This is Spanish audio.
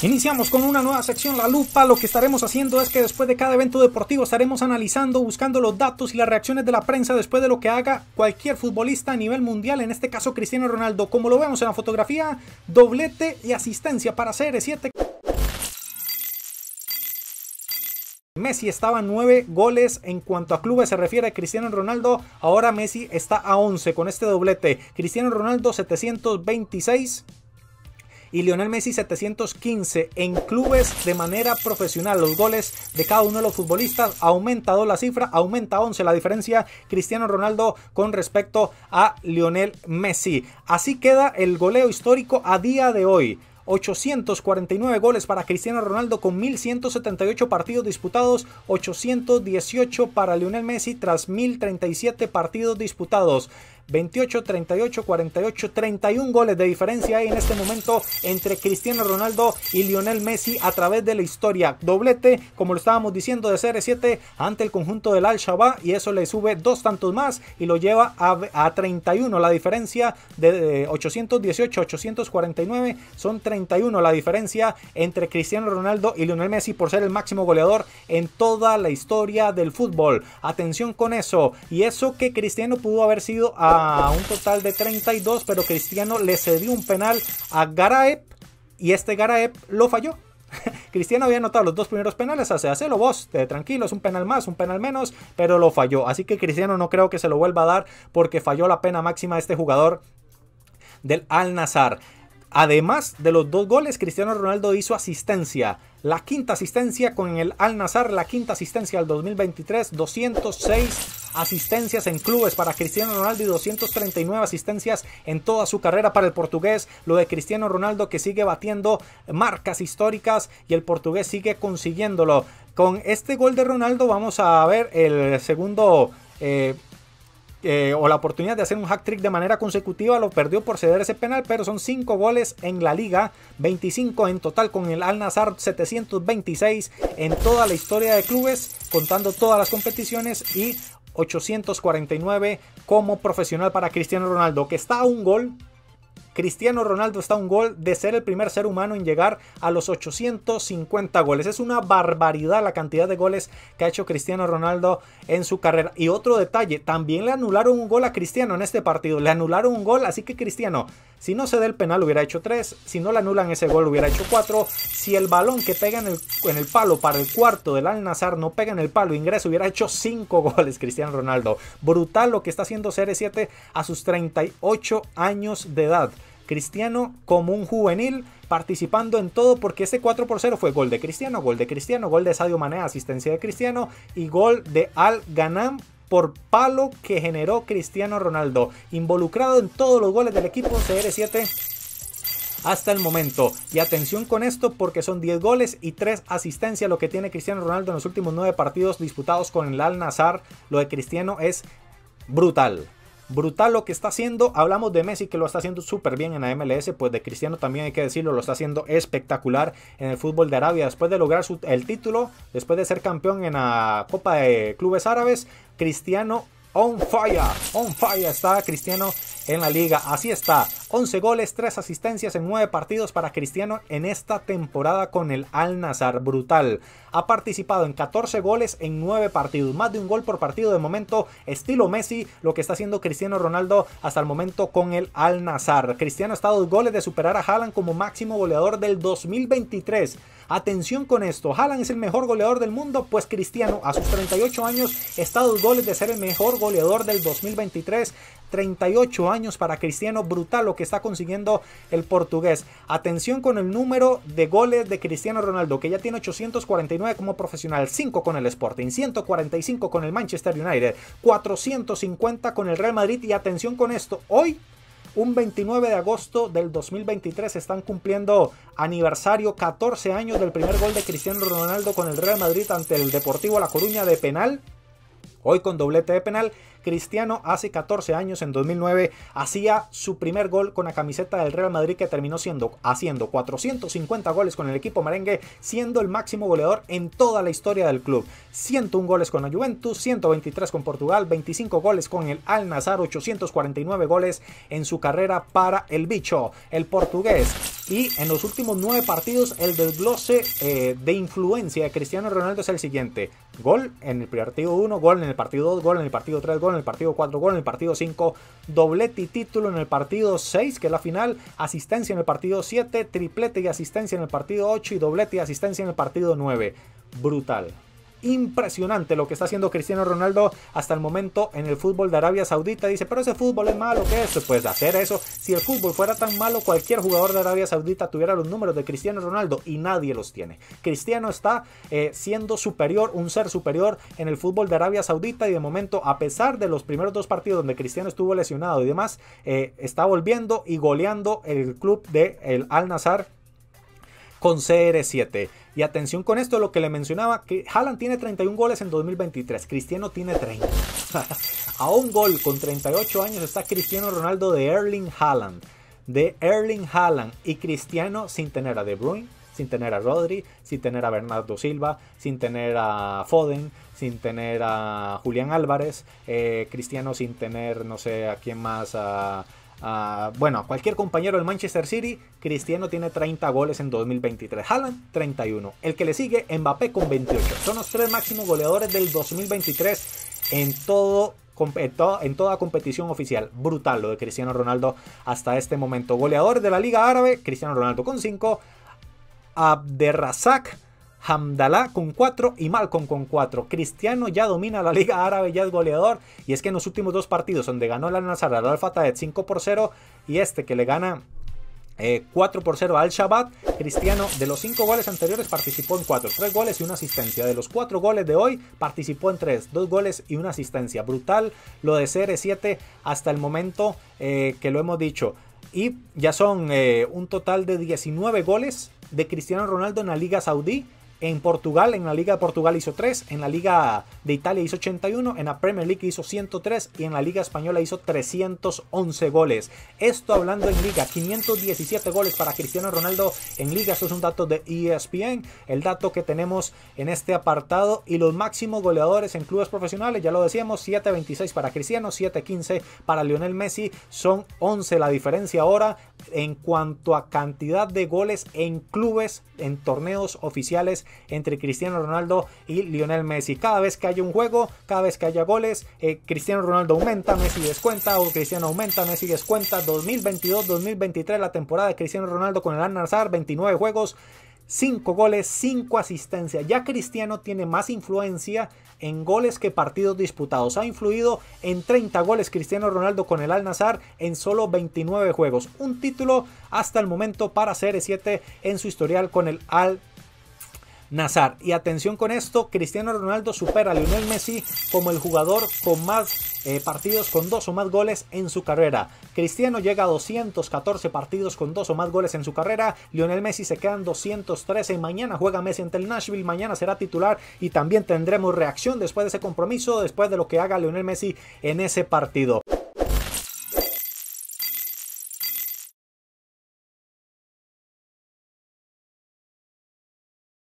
Iniciamos con una nueva sección, La Lupa. Lo que estaremos haciendo es que después de cada evento deportivo estaremos analizando, buscando los datos y las reacciones de la prensa después de lo que haga cualquier futbolista a nivel mundial, en este caso Cristiano Ronaldo. Como lo vemos en la fotografía, doblete y asistencia para CR7. Messi estaba a 9 goles en cuanto a clubes se refiere a Cristiano Ronaldo, ahora Messi está a 11 con este doblete. Cristiano Ronaldo 726, y Lionel Messi 715 en clubes de manera profesional. Los goles de cada uno de los futbolistas aumenta 2 la cifra, aumenta 11 la diferencia Cristiano Ronaldo con respecto a Lionel Messi. Así queda el goleo histórico a día de hoy. 849 goles para Cristiano Ronaldo con 1178 partidos disputados, 818 para Lionel Messi tras 1037 partidos disputados. 28, 38, 48, 31 goles de diferencia hay en este momento entre Cristiano Ronaldo y Lionel Messi a través de la historia. Doblete, como lo estábamos diciendo, de CR7 ante el conjunto del Al-Shabaab y eso le sube dos tantos más y lo lleva a, a 31. La diferencia de 818, 849 son 31. La diferencia entre Cristiano Ronaldo y Lionel Messi por ser el máximo goleador en toda la historia del fútbol. Atención con eso. Y eso que Cristiano pudo haber sido a un total de 32, pero Cristiano le cedió un penal a Garaep y este Garaep lo falló. Cristiano había anotado los dos primeros penales, hace, hacelo vos, te, tranquilo, es un penal más, un penal menos, pero lo falló. Así que Cristiano no creo que se lo vuelva a dar porque falló la pena máxima a este jugador del Al Nazar. Además de los dos goles, Cristiano Ronaldo hizo asistencia. La quinta asistencia con el Al Nazar, la quinta asistencia al 2023, 206 asistencias en clubes para Cristiano Ronaldo y 239 asistencias en toda su carrera para el portugués. Lo de Cristiano Ronaldo que sigue batiendo marcas históricas y el portugués sigue consiguiéndolo. Con este gol de Ronaldo vamos a ver el segundo eh, eh, o la oportunidad de hacer un hack trick de manera consecutiva, lo perdió por ceder ese penal, pero son 5 goles en la liga, 25 en total con el Al Nazar, 726 en toda la historia de clubes, contando todas las competiciones y 849 como profesional para Cristiano Ronaldo, que está a un gol Cristiano Ronaldo está a un gol de ser el primer ser humano en llegar a los 850 goles. Es una barbaridad la cantidad de goles que ha hecho Cristiano Ronaldo en su carrera. Y otro detalle, también le anularon un gol a Cristiano en este partido. Le anularon un gol, así que Cristiano, si no se da el penal hubiera hecho 3, si no le anulan ese gol hubiera hecho cuatro. si el balón que pega en el, en el palo para el cuarto del Al-Nazar no pega en el palo ingreso hubiera hecho cinco goles Cristiano Ronaldo. Brutal lo que está haciendo CR7 a sus 38 años de edad. Cristiano como un juvenil participando en todo porque ese 4 por 0 fue gol de Cristiano, gol de Cristiano, gol de Sadio Manea, asistencia de Cristiano y gol de Al Ganam por palo que generó Cristiano Ronaldo. Involucrado en todos los goles del equipo CR7 hasta el momento. Y atención con esto porque son 10 goles y 3 asistencias lo que tiene Cristiano Ronaldo en los últimos 9 partidos disputados con el Al Nazar. Lo de Cristiano es brutal brutal lo que está haciendo. Hablamos de Messi que lo está haciendo súper bien en la MLS, pues de Cristiano también hay que decirlo, lo está haciendo espectacular en el fútbol de Arabia. Después de lograr el título, después de ser campeón en la Copa de Clubes Árabes, Cristiano on fire, on fire está Cristiano en la liga. Así está, 11 goles, 3 asistencias en 9 partidos para Cristiano en esta temporada con el Al Nazar. Brutal. Ha participado en 14 goles en 9 partidos, más de un gol por partido de momento, estilo Messi, lo que está haciendo Cristiano Ronaldo hasta el momento con el Al Nazar. Cristiano está a dos goles de superar a Haaland como máximo goleador del 2023. Atención con esto, Haaland es el mejor goleador del mundo, pues Cristiano a sus 38 años está dos goles de ser el mejor goleador del 2023. 38 años para Cristiano, brutal lo que está consiguiendo el portugués. Atención con el número de goles de Cristiano Ronaldo, que ya tiene 849 como profesional, 5 con el Sporting, 145 con el Manchester United, 450 con el Real Madrid y atención con esto, hoy un 29 de agosto del 2023 están cumpliendo aniversario 14 años del primer gol de Cristiano Ronaldo con el Real Madrid ante el Deportivo La Coruña de penal. Hoy con doblete de penal Cristiano hace 14 años, en 2009, hacía su primer gol con la camiseta del Real Madrid que terminó siendo, haciendo 450 goles con el equipo merengue, siendo el máximo goleador en toda la historia del club. 101 goles con la Juventus, 123 con Portugal, 25 goles con el Al Nazar, 849 goles en su carrera para el bicho, el portugués. Y en los últimos 9 partidos, el desglose eh, de influencia de Cristiano Ronaldo es el siguiente. Gol en el partido 1, gol en el partido 2, gol en el partido 3, gol en el partido 4 gol, en el partido 5 doblete y título, en el partido 6 que es la final, asistencia en el partido 7, triplete y asistencia en el partido 8 y doblete y asistencia en el partido 9. Brutal, impresionante lo que está haciendo Cristiano Ronaldo hasta el momento en el fútbol de Arabia Saudita. Dice, pero ese fútbol es malo, ¿qué es? Pues hacer eso. Si el fútbol fuera tan malo, cualquier jugador de Arabia Saudita tuviera los números de Cristiano Ronaldo y nadie los tiene. Cristiano está eh, siendo superior, un ser superior en el fútbol de Arabia Saudita y de momento, a pesar de los primeros dos partidos donde Cristiano estuvo lesionado y demás, eh, está volviendo y goleando el club de el Al Nazar con CR7. Y atención con esto, lo que le mencionaba, que Haaland tiene 31 goles en 2023, Cristiano tiene 30. a un gol con 38 años está Cristiano Ronaldo de Erling Haaland. De Erling Haaland y Cristiano sin tener a De Bruyne, sin tener a Rodri, sin tener a Bernardo Silva, sin tener a Foden, sin tener a Julián Álvarez, eh, Cristiano sin tener, no sé, a quién más, a... Ah, bueno, cualquier compañero del Manchester City, Cristiano tiene 30 goles en 2023, Haaland 31, el que le sigue Mbappé con 28. Son los tres máximos goleadores del 2023 en todo en toda competición oficial. Brutal lo de Cristiano Ronaldo hasta este momento. Goleador de la Liga Árabe, Cristiano Ronaldo con 5. Abderrazak Hamdallah con 4 y Malcolm con 4. Cristiano ya domina la Liga Árabe, ya es goleador. Y es que en los últimos dos partidos, donde ganó la Nazar al Al Fatah 5 por 0, y este que le gana 4 eh, por 0 al Shabbat. Cristiano, de los 5 goles anteriores, participó en 4, 3 goles y una asistencia. De los 4 goles de hoy, participó en 3, 2 goles y una asistencia. Brutal lo de CR7 hasta el momento eh, que lo hemos dicho. Y ya son eh, un total de 19 goles de Cristiano Ronaldo en la Liga Saudí en Portugal, en la Liga de Portugal hizo 3, en la Liga de Italia hizo 81, en la Premier League hizo 103 y en la Liga Española hizo 311 goles. Esto hablando en Liga, 517 goles para Cristiano Ronaldo en Liga, Eso es un dato de ESPN, el dato que tenemos en este apartado y los máximos goleadores en clubes profesionales, ya lo decíamos, 7.26 para Cristiano, 7.15 para Lionel Messi, son 11 la diferencia ahora en cuanto a cantidad de goles en clubes, en torneos oficiales entre Cristiano Ronaldo y Lionel Messi. Cada vez que haya un juego, cada vez que haya goles, eh, Cristiano Ronaldo aumenta, Messi descuenta, o Cristiano aumenta, Messi descuenta. 2022-2023, la temporada de Cristiano Ronaldo con el Al-Nassr, 29 juegos. 5 goles, 5 asistencias. Ya Cristiano tiene más influencia en goles que partidos disputados. Ha influido en 30 goles Cristiano Ronaldo con el Al-Nazar en solo 29 juegos. Un título hasta el momento para CR7 en su historial con el Al Nazar. Y atención con esto, Cristiano Ronaldo supera a Lionel Messi como el jugador con más eh, partidos con dos o más goles en su carrera. Cristiano llega a 214 partidos con dos o más goles en su carrera. Lionel Messi se quedan 213. Mañana juega Messi ante el Nashville. Mañana será titular y también tendremos reacción después de ese compromiso, después de lo que haga Lionel Messi en ese partido.